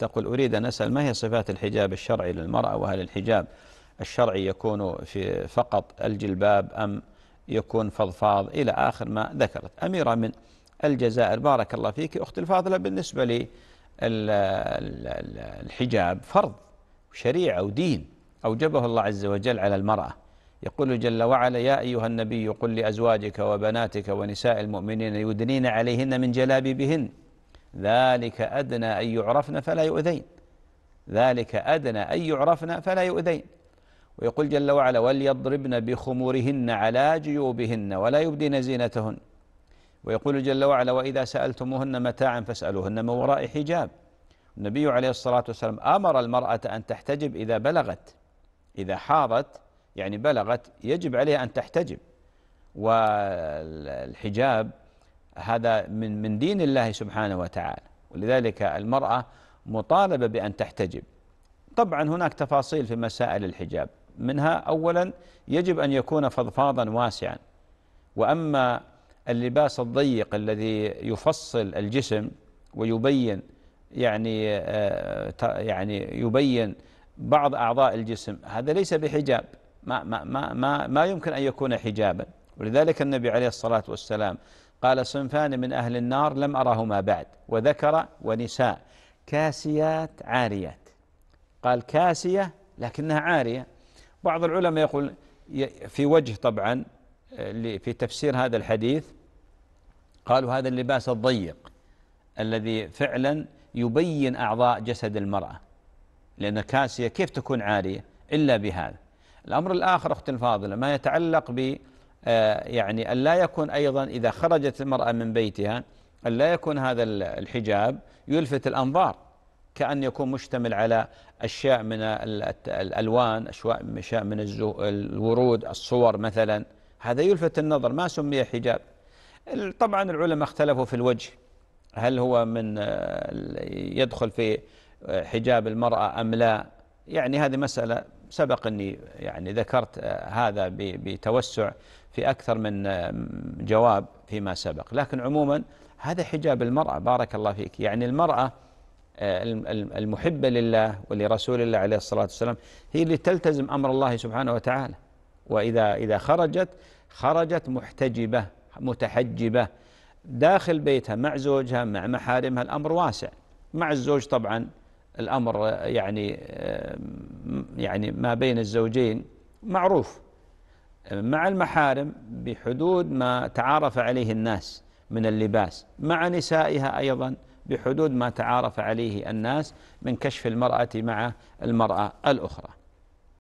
تقول أريد أن أسأل ما هي صفات الحجاب الشرعي للمرأة وهل الحجاب الشرعي يكون في فقط الجلباب أم يكون فضفاض إلى آخر ما ذكرت أميرة من الجزائر بارك الله فيك أختي الفاضلة بالنسبة لي الحجاب فرض شريعة ودين أوجبه الله عز وجل على المرأة يقول جل وعلا يا أيها النبي قل لأزواجك وبناتك ونساء المؤمنين يدنين عليهن من جلابيبهن ذلك أدنى أن يعرفن فلا يؤذين ذلك أدنى أن يعرفن فلا يؤذين ويقول جل وعلا وليضربن بخمورهن على جيوبهن ولا يبدين زينتهن ويقول جل وعلا وإذا سألتموهن متاعا فاسألوهن من وراء حجاب النبي عليه الصلاة والسلام أمر المرأة أن تحتجب إذا بلغت إذا حاضت يعني بلغت يجب عليها أن تحتجب والحجاب هذا من من دين الله سبحانه وتعالى ولذلك المرأة مطالبة بأن تحتجب طبعا هناك تفاصيل في مسائل الحجاب منها أولا يجب أن يكون فضفاضا واسعا وأما اللباس الضيق الذي يفصل الجسم ويبين يعني آه، يعني يبين بعض أعضاء الجسم هذا ليس بحجاب ما ما ما ما, يمكن أن يكون حجابا ولذلك النبي عليه الصلاة والسلام قال صنفان من أهل النار لم أرهما بعد وذكر ونساء كاسيات عاريات قال كاسية لكنها عارية بعض العلماء يقول في وجه طبعا آه، في تفسير هذا الحديث قالوا هذا اللباس الضيق الذي فعلا يبين أعضاء جسد المرأة لأن كاسية كيف تكون عارية إلا بهذا الأمر الآخر أخت الفاضلة ما يتعلق ب آه، يعني ألا يكون أيضا إذا خرجت المرأة من بيتها ألا يكون هذا الحجاب يلفت الأنظار كأن يكون مشتمل على أشياء من الألوان أشياء من الورود الصور مثلا هذا يلفت النظر ما سمي حجاب طبعا العلماء اختلفوا في الوجه هل هو من آه، يدخل في آه، حجاب المرأة أم لا يعني هذه مسألة سبق أني يعني ذكرت آه، هذا بتوسع في أكثر من آه، جواب فيما سبق لكن عموما هذا حجاب المرأة بارك الله فيك يعني المرأة آه، المحبة لله ولرسول الله عليه الصلاة والسلام هي اللي تلتزم أمر الله سبحانه وتعالى وإذا إذا خرجت خرجت محتجبة متحجبة داخل بيتها مع زوجها مع محارمها الأمر واسع مع الزوج طبعا الأمر يعني يعني ما بين الزوجين معروف مع المحارم بحدود ما تعارف عليه الناس من اللباس مع نسائها أيضا بحدود ما تعارف عليه الناس من كشف المرأة مع المرأة الأخرى